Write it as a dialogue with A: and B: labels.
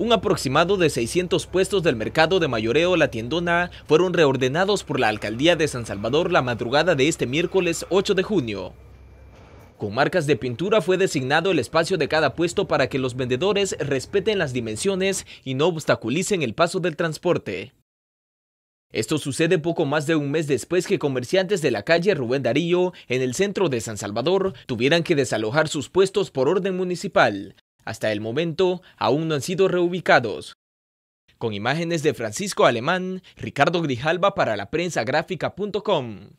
A: Un aproximado de 600 puestos del mercado de mayoreo La Tiendona fueron reordenados por la alcaldía de San Salvador la madrugada de este miércoles 8 de junio. Con marcas de pintura fue designado el espacio de cada puesto para que los vendedores respeten las dimensiones y no obstaculicen el paso del transporte. Esto sucede poco más de un mes después que comerciantes de la calle Rubén Darío, en el centro de San Salvador, tuvieran que desalojar sus puestos por orden municipal, hasta el momento aún no han sido reubicados. Con imágenes de Francisco Alemán, Ricardo Grijalba para la prensa gráfica.com.